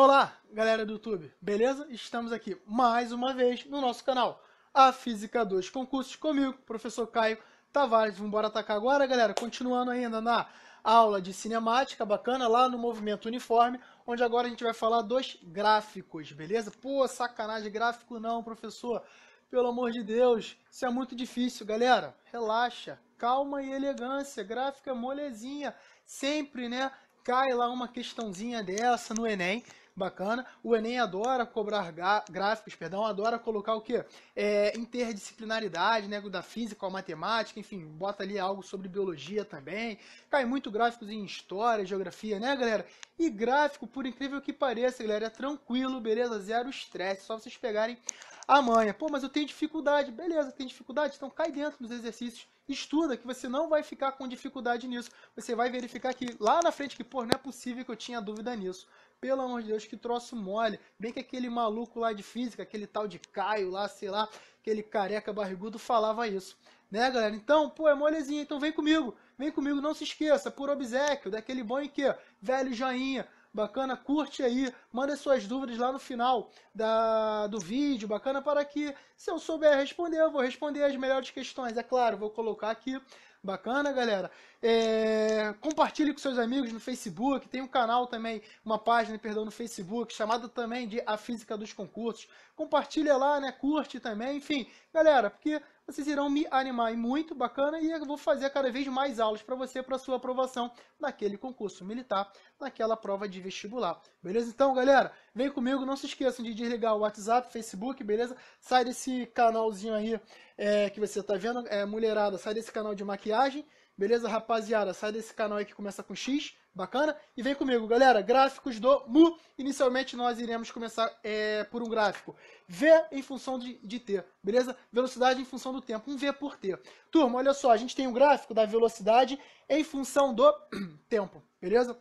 Olá, galera do YouTube, beleza? Estamos aqui mais uma vez no nosso canal, a Física 2 Concursos, comigo, professor Caio Tavares. Vamos embora atacar agora, galera, continuando ainda na aula de cinemática bacana lá no Movimento Uniforme, onde agora a gente vai falar dos gráficos, beleza? Pô, sacanagem, gráfico não, professor, pelo amor de Deus, isso é muito difícil, galera, relaxa, calma e elegância, Gráfica é molezinha, sempre, né? Cai lá uma questãozinha dessa no Enem, bacana. O Enem adora cobrar gráficos, perdão, adora colocar o quê? É, interdisciplinaridade, né? Da física ao matemática, enfim, bota ali algo sobre biologia também. Cai muito gráficos em história, geografia, né, galera? E gráfico, por incrível que pareça, galera, é tranquilo, beleza? Zero estresse, só vocês pegarem a manha. Pô, mas eu tenho dificuldade. Beleza, tem dificuldade? Então cai dentro dos exercícios, estuda, que você não vai ficar com dificuldade nisso. Você vai verificar que lá na frente, que, pô, não é possível que eu tinha dúvida nisso. Pelo amor de Deus, que troço mole. Bem que aquele maluco lá de física, aquele tal de Caio lá, sei lá, aquele careca barrigudo falava isso. Né, galera? Então, pô, é molezinha, então vem comigo. Vem comigo, não se esqueça, por obsequio, daquele bom em quê? Velho joinha. Bacana, curte aí, manda suas dúvidas lá no final da, do vídeo, bacana para que, se eu souber responder, eu vou responder as melhores questões, é claro, vou colocar aqui. Bacana, galera? É, compartilhe com seus amigos no Facebook. Tem um canal também, uma página, perdão, no Facebook, chamada também de A Física dos Concursos. Compartilha lá, né? Curte também, enfim, galera, porque vocês irão me animar e muito bacana e eu vou fazer cada vez mais aulas para você para sua aprovação naquele concurso militar, naquela prova de vestibular. Beleza? Então, galera, vem comigo, não se esqueçam de desligar o WhatsApp, Facebook, beleza? Sai desse canalzinho aí é, que você está vendo, é, mulherada, sai desse canal de maquiagem Beleza, rapaziada? Sai desse canal aí que começa com X, bacana? E vem comigo, galera, gráficos do Mu. Inicialmente nós iremos começar é, por um gráfico. V em função de, de T, beleza? Velocidade em função do tempo, um V por T. Turma, olha só, a gente tem um gráfico da velocidade em função do tempo, beleza?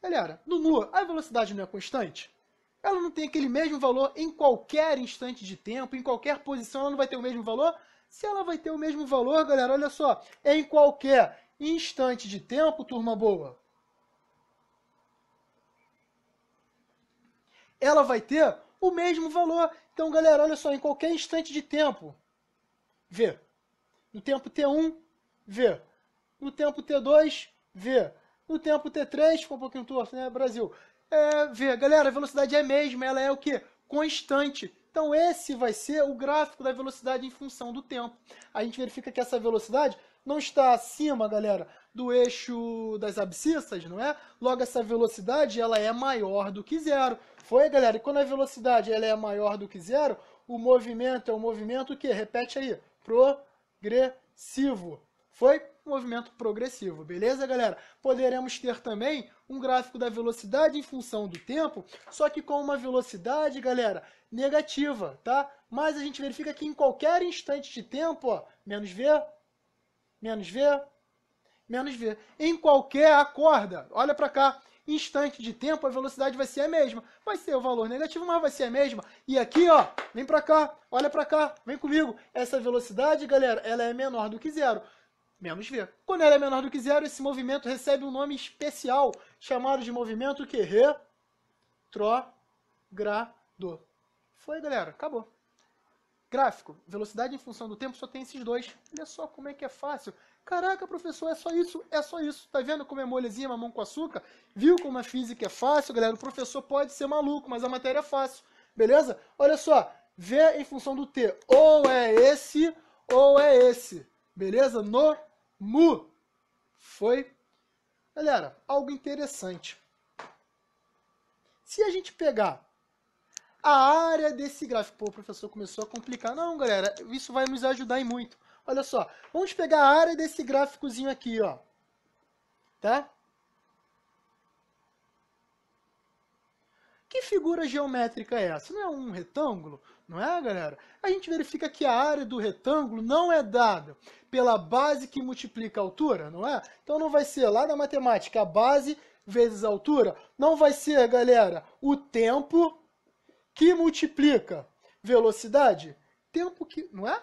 Galera, no Mu, a velocidade não é constante? Ela não tem aquele mesmo valor em qualquer instante de tempo, em qualquer posição ela não vai ter o mesmo valor? se ela vai ter o mesmo valor, galera, olha só, em qualquer Instante de tempo, turma boa. Ela vai ter o mesmo valor. Então, galera, olha só, em qualquer instante de tempo, V. No tempo T1, V. No tempo T2, V. No tempo T3, ficou um pouquinho torto, né, Brasil? É, V. Galera, a velocidade é a mesma, ela é o quê? Constante. Então, esse vai ser o gráfico da velocidade em função do tempo. A gente verifica que essa velocidade não está acima, galera, do eixo das abscissas, não é? Logo, essa velocidade ela é maior do que zero. Foi, galera? E quando a velocidade ela é maior do que zero, o movimento é um movimento que, repete aí, progressivo. Foi? Movimento progressivo, beleza, galera? Poderemos ter também um gráfico da velocidade em função do tempo, só que com uma velocidade, galera, negativa, tá? Mas a gente verifica que em qualquer instante de tempo, ó, menos V, menos V, menos V. Em qualquer acorda, olha para cá, instante de tempo, a velocidade vai ser a mesma. Vai ser o valor negativo, mas vai ser a mesma. E aqui, ó, vem para cá, olha para cá, vem comigo. Essa velocidade, galera, ela é menor do que zero. Menos V. Quando ela é menor do que zero, esse movimento recebe um nome especial, chamado de movimento que Foi, galera, acabou. Gráfico, velocidade em função do tempo só tem esses dois. Olha só como é que é fácil. Caraca, professor, é só isso, é só isso. Tá vendo como é molezinha, mamão com açúcar? Viu como a física é fácil, galera? O professor pode ser maluco, mas a matéria é fácil. Beleza? Olha só, V em função do T. Ou é esse, ou é esse. Beleza? No mu. Foi? Galera, algo interessante. Se a gente pegar a área desse gráfico. Pô, o professor começou a complicar. Não, galera, isso vai nos ajudar em muito. Olha só, vamos pegar a área desse gráficozinho aqui, ó. Tá? Que figura geométrica é essa? Não é um retângulo? Não é, galera? A gente verifica que a área do retângulo não é dada pela base que multiplica a altura, não é? Então não vai ser lá na matemática a base vezes a altura, não vai ser, galera, o tempo que multiplica velocidade, tempo que. Não é?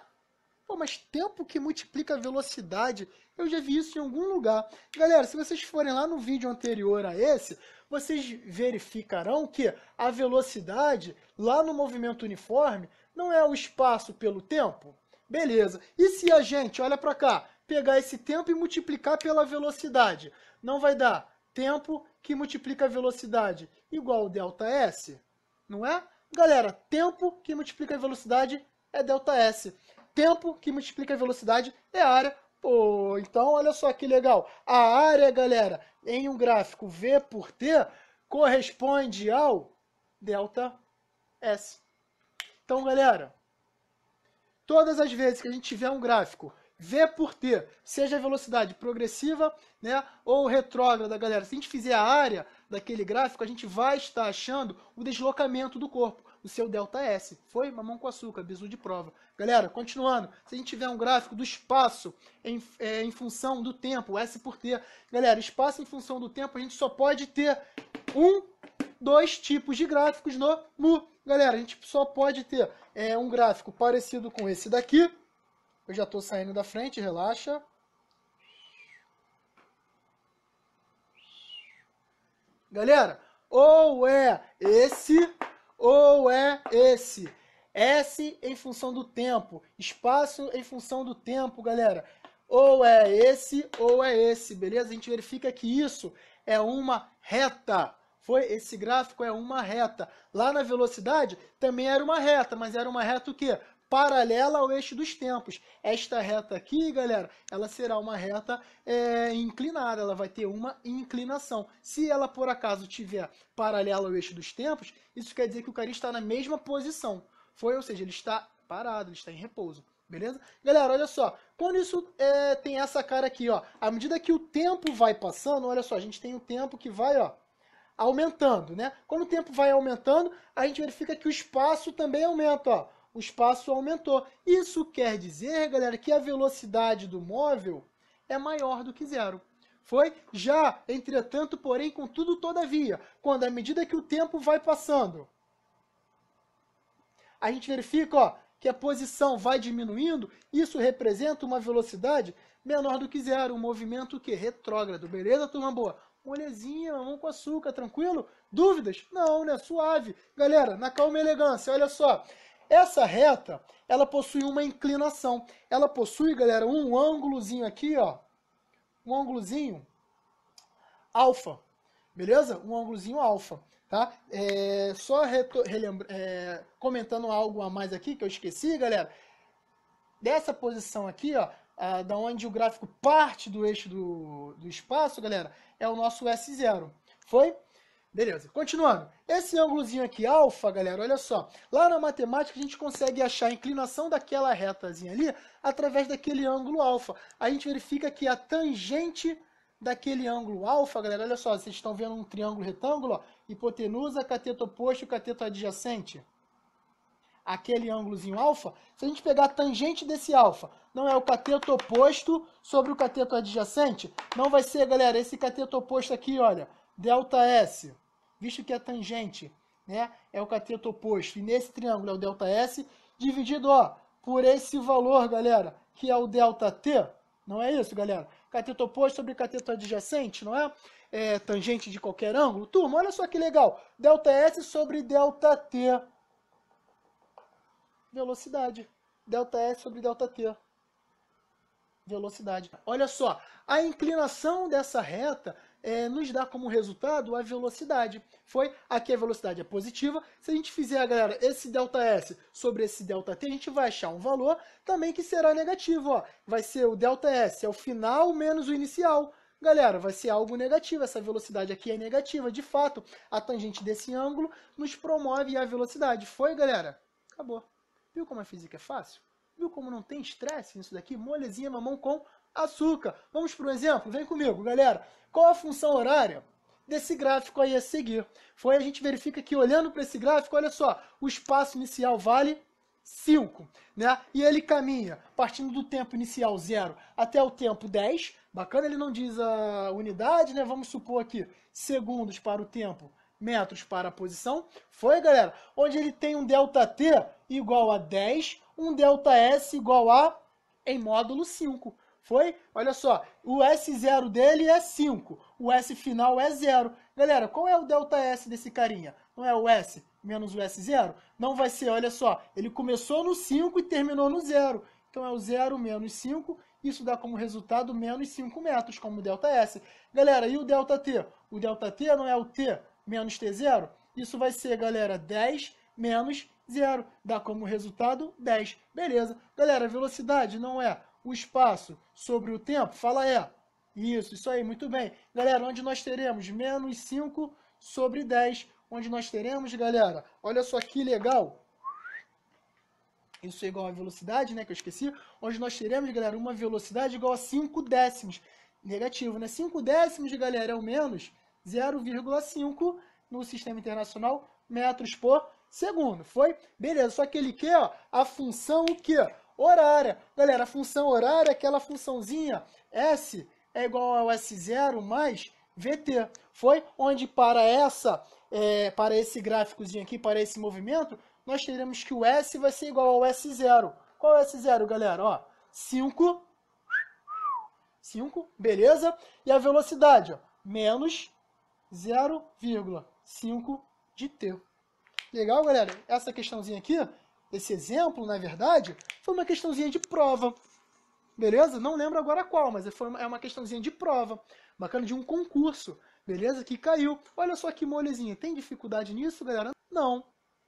Pô, mas tempo que multiplica velocidade. Eu já vi isso em algum lugar. Galera, se vocês forem lá no vídeo anterior a esse, vocês verificarão que a velocidade lá no movimento uniforme não é o espaço pelo tempo. Beleza. E se a gente, olha para cá, pegar esse tempo e multiplicar pela velocidade? Não vai dar tempo que multiplica a velocidade igual delta S, não é? Galera, tempo que multiplica a velocidade é ΔS. Tempo que multiplica a velocidade é área. Pô, então olha só que legal. A área, galera, em um gráfico V por T corresponde ao ΔS. Então, galera, todas as vezes que a gente tiver um gráfico V por T, seja a velocidade progressiva né, ou retrógrada, galera. Se a gente fizer a área daquele gráfico, a gente vai estar achando o deslocamento do corpo, o seu delta S. Foi mamão com açúcar, bisu de prova. Galera, continuando, se a gente tiver um gráfico do espaço em, é, em função do tempo, S por T, galera, espaço em função do tempo, a gente só pode ter um, dois tipos de gráficos no MU. Galera, a gente só pode ter é, um gráfico parecido com esse daqui, eu já estou saindo da frente, relaxa. Galera, ou é esse, ou é esse. S em função do tempo, espaço em função do tempo, galera. Ou é esse, ou é esse, beleza? A gente verifica que isso é uma reta. Foi? Esse gráfico é uma reta. Lá na velocidade também era uma reta, mas era uma reta o quê? paralela ao eixo dos tempos. Esta reta aqui, galera, ela será uma reta é, inclinada, ela vai ter uma inclinação. Se ela, por acaso, tiver paralela ao eixo dos tempos, isso quer dizer que o cara está na mesma posição. Foi, ou seja, ele está parado, ele está em repouso. Beleza? Galera, olha só, quando isso é, tem essa cara aqui, ó, à medida que o tempo vai passando, olha só, a gente tem o um tempo que vai, ó, aumentando, né? Quando o tempo vai aumentando, a gente verifica que o espaço também aumenta, ó o espaço aumentou. Isso quer dizer, galera, que a velocidade do móvel é maior do que zero. Foi? Já, entretanto, porém, contudo, todavia, quando à medida que o tempo vai passando, a gente verifica ó, que a posição vai diminuindo, isso representa uma velocidade menor do que zero, um movimento que retrógrado, beleza, turma boa? Molezinha, mamão com açúcar, tranquilo? Dúvidas? Não, né? Suave. Galera, na calma e elegância, olha só. Essa reta, ela possui uma inclinação. Ela possui, galera, um ângulozinho aqui, ó. Um ângulozinho alfa. Beleza? Um ângulozinho alfa. Tá? É, só é, comentando algo a mais aqui que eu esqueci, galera. Dessa posição aqui, ó, a, da onde o gráfico parte do eixo do, do espaço, galera, é o nosso S0. Foi? Beleza, continuando. Esse ângulozinho aqui, alfa, galera, olha só. Lá na matemática a gente consegue achar a inclinação daquela retazinha ali através daquele ângulo alfa. A gente verifica que a tangente daquele ângulo alfa, galera, olha só, vocês estão vendo um triângulo retângulo, ó, hipotenusa, cateto oposto e cateto adjacente. Aquele ângulozinho alfa, se a gente pegar a tangente desse alfa, não é o cateto oposto sobre o cateto adjacente? Não vai ser, galera, esse cateto oposto aqui, olha, delta S visto que a tangente né, é o cateto oposto, e nesse triângulo é o ΔS, dividido ó, por esse valor, galera, que é o ΔT, não é isso, galera? Cateto oposto sobre cateto adjacente, não é? é? Tangente de qualquer ângulo. Turma, olha só que legal, ΔS sobre ΔT, velocidade, ΔS sobre ΔT velocidade. Olha só, a inclinação dessa reta é, nos dá como resultado a velocidade. Foi aqui a velocidade é positiva. Se a gente fizer, galera, esse delta S sobre esse delta T, a gente vai achar um valor também que será negativo. Ó. Vai ser o delta S, é o final menos o inicial. Galera, vai ser algo negativo, essa velocidade aqui é negativa. De fato, a tangente desse ângulo nos promove a velocidade. Foi, galera? Acabou. Viu como a física é fácil? Viu como não tem estresse nisso daqui? Molezinha, mamão com açúcar. Vamos para um exemplo? Vem comigo, galera. Qual a função horária desse gráfico aí a seguir? Foi a gente verifica que olhando para esse gráfico, olha só, o espaço inicial vale 5, né? E ele caminha partindo do tempo inicial 0 até o tempo 10. Bacana, ele não diz a unidade, né? Vamos supor aqui segundos para o tempo, metros para a posição. Foi, galera? Onde ele tem um delta t igual a 10, um delta s igual a em módulo 5. Foi? Olha só, o S0 dele é 5, o S final é 0. Galera, qual é o delta S desse carinha? Não é o S menos o S0? Não vai ser, olha só, ele começou no 5 e terminou no 0. Então é o 0 menos 5, isso dá como resultado menos 5 metros, como delta S. Galera, e o delta T? O delta T não é o T menos T0? Isso vai ser, galera, 10 menos 0. Dá como resultado 10. Beleza. Galera, velocidade não é o espaço sobre o tempo? Fala é. Isso, isso aí, muito bem. Galera, onde nós teremos menos 5 sobre 10, onde nós teremos, galera, olha só que legal. Isso é igual a velocidade, né, que eu esqueci. Onde nós teremos, galera, uma velocidade igual a 5 décimos. Negativo, né? 5 décimos, galera, é o menos 0,5 no sistema internacional metros por segundo. Foi? Beleza, só que ele quer ó, a função o quê? horária. Galera, a função horária é aquela funçãozinha S é igual ao S0 mais VT. Foi onde para essa, é, para esse gráficozinho aqui, para esse movimento, nós teremos que o S vai ser igual ao S0. Qual é o S0, galera? Ó, 5, 5, beleza? E a velocidade, ó, menos 0,5 de T. Legal, galera? Essa questãozinha aqui esse exemplo, na verdade, foi uma questãozinha de prova. Beleza? Não lembro agora qual, mas foi uma, é uma questãozinha de prova. Bacana de um concurso. Beleza? Que caiu. Olha só que molezinha. Tem dificuldade nisso, galera? Não.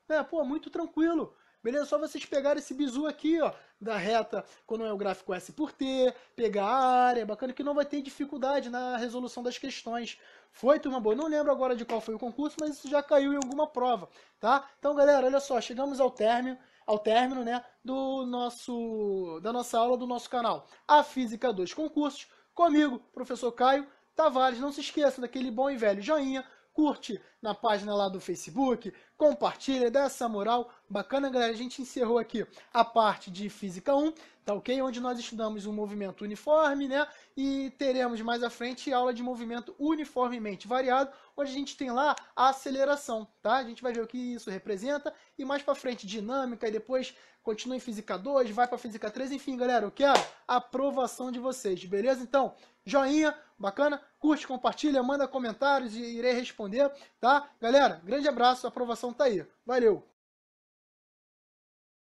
É, pô, muito tranquilo. Beleza? Só vocês pegarem esse bizu aqui, ó, da reta, quando é o gráfico S por T, pegar a área, bacana que não vai ter dificuldade na resolução das questões. Foi, turma boa? não lembro agora de qual foi o concurso, mas isso já caiu em alguma prova, tá? Então, galera, olha só, chegamos ao término, ao término, né, do nosso, da nossa aula do nosso canal. A Física 2 Concursos, comigo, professor Caio Tavares. Não se esqueça daquele bom e velho joinha, curte, na página lá do Facebook, compartilha, dá essa moral. Bacana, galera. A gente encerrou aqui a parte de Física 1, tá ok? Onde nós estudamos o movimento uniforme, né? E teremos mais à frente aula de movimento uniformemente variado, onde a gente tem lá a aceleração, tá? A gente vai ver o que isso representa e mais para frente dinâmica e depois continua em Física 2, vai para Física 3, enfim, galera, eu quero a aprovação de vocês, beleza? Então, joinha, bacana? Curte, compartilha, manda comentários e irei responder, tá? Tá? Galera, grande abraço, a aprovação tá aí. Valeu!